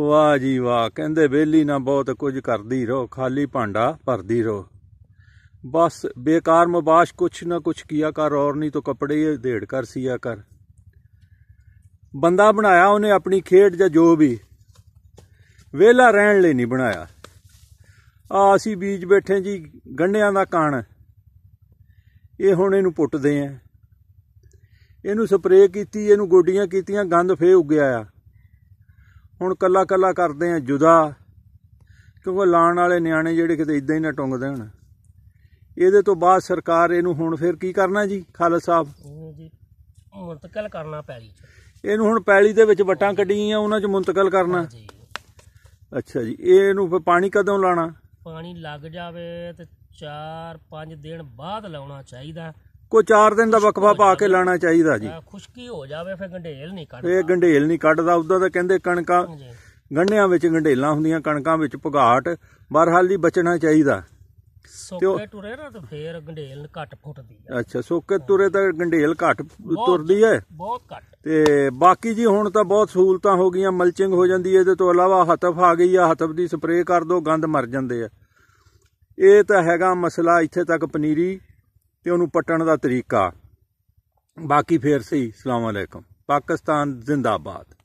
ਵਾਹ ਜੀ ਵਾਹ ਕਹਿੰਦੇ ਬੇਲੀ ਨਾ ਬਹੁਤ ਕੁਝ ਕਰਦੀ ਰੋ ਖਾਲੀ ਭਾਂਡਾ ਭਰਦੀ ਰੋ ਬਸ ਬੇਕਾਰ ਮਬਾਸ਼ ਕੁਛ ਨਾ ਕੁਛ ਕੀਆ ਕਰ ਔਰ ਨਹੀਂ ਤਾਂ ਕਪੜੇ ਢੇੜ ਕਰ ਸੀਆ ਕਰ ਬੰਦਾ ਬਣਾਇਆ ਉਹਨੇ ਆਪਣੀ ਖੇਡ ਜਾਂ ਜੋ ਵੀ ਵੇਲਾ ਰਹਿਣ ਲਈ ਨਹੀਂ ਬਣਾਇਆ ਆ ਅਸੀਂ ਬੀਜ ਬੈਠੇ ਜੀ ਗੰਡਿਆਂ ਦਾ ਕਣ ਇਹ ਹੁਣ ਇਹਨੂੰ ਪੁੱਟਦੇ ਆ ਇਹਨੂੰ ਸਪਰੇਅ ਕੀਤੀ ਇਹਨੂੰ ਗੋਡੀਆਂ ਕੀਤੀਆਂ ਗੰਦ ਫੇ ਉੱਗਿਆ ਆ ਹੁਣ ਕੱਲਾ ਕੱਲਾ ਕਰਦੇ ਆ ਜੁਦਾ ਕਿਉਂਕਿ ਲਾਣ ਵਾਲੇ ਨਿਆਣੇ ਜਿਹੜੇ ਕਿਤੇ ਇਦਾਂ ਹੀ ਨਾ ਟੰਗਦੇ ਹੁਣ ਇਹਦੇ ਤੋਂ ਬਾਅਦ ਸਰਕਾਰ ਇਹਨੂੰ ਹੁਣ ਫਿਰ ਕੀ ਕਰਨਾ ਜੀ ਖਾਲਸਾ ਸਾਹਿਬ ਮੁੰਤਕਲ ਕਰਨਾ ਪੈਲੀ ਚ ਇਹਨੂੰ ਹੁਣ ਪੈਲੀ ਦੇ ਵਿੱਚ ਵਟਾਂ ਕੱਢੀਆਂ ਉਹਨਾਂ ਚ ਮੁੰਤਕਲ ਕਰਨਾ ਜੀ ਅੱਛਾ ਜੀ ਇਹ ਇਹਨੂੰ ਫਿਰ ਪਾਣੀ ਕਦੋਂ ਲਾਣਾ ਪਾਣੀ ਲੱਗ ਜਾਵੇ ਤੇ 4-5 ਦਿਨ ਬਾਅਦ ਲਾਉਣਾ ਚਾਹੀਦਾ ਕੋ 4 ਦਿਨ ਦਾ ਵਕਫਾ ਪਾ ਕੇ ਲਾਣਾ ਚਾਹੀਦਾ ਜੀ ਖੁਸ਼ਕੀ ਹੋ ਜਾਵੇ ਫਿਰ ਗੰਢੇਲ ਨਹੀਂ ਕੱਢਦਾ ਇਹ ਗੰਢੇਲ ਨਹੀਂ ਕੱਢਦਾ ਉਦੋਂ ਤਾਂ ਕਹਿੰਦੇ ਕਣਕਾਂ ਗੰਢਿਆਂ ਵਿੱਚ ਗੰਢੇਲਾਂ ਹੁੰਦੀਆਂ ਕਣਕਾਂ ਵਿੱਚ ਭਗਾਟ ਬਰਹਾਲ ਦੀ ਬਚਣਾ ਚਾਹੀਦਾ ਸੋਕੇ ਟੁਰੇ ਨਾ ਤਾਂ ਫੇਰ ਗੰਢੇਲ ਘੱਟ ਫੁੱਟਦੀ ਆ ਅੱਛਾ ਸੋਕੇ ਤੁਰੇ ਤਾਂ ਗੰਢੇਲ ਘੱਟ ਤੁਰਦੀ ਹੈ ਬਹੁਤ ਘੱਟ ਤੇ ਬਾਕੀ ਜੀ ਹੁਣ ਤਾਂ ਬਹੁਤ ਸਹੂਲਤਾਂ ਹੋ ਗਈਆਂ ਮਲਚਿੰਗ ਹੋ ਜਾਂਦੀ ਹੈ ਇਹਦੇ ਤੋਂ ਇਲਾਵਾ ਹਤਫ ਆ ਗਈ ਆ ਹਤਫ ਦੀ ਸਪਰੇਅ ਕਰ ਦੋ ਗੰਦ ਮਰ ਜਾਂਦੇ ਆ ਇਹ ਤਾਂ ਹੈਗਾ ਮਸਲਾ ਇੱਥੇ ਤੱਕ ਪਨੀਰੀ ਤੇ ਉਹਨੂੰ ਪਟਣ ਦਾ ਤਰੀਕਾ ਬਾਕੀ ਫੇਰ ਸਹੀ ਅਸਲਾਮੁਅਲੈਕਮ ਅਲੈਕਮ ਪਾਕਿਸਤਾਨ ਜ਼ਿੰਦਾਬਾਦ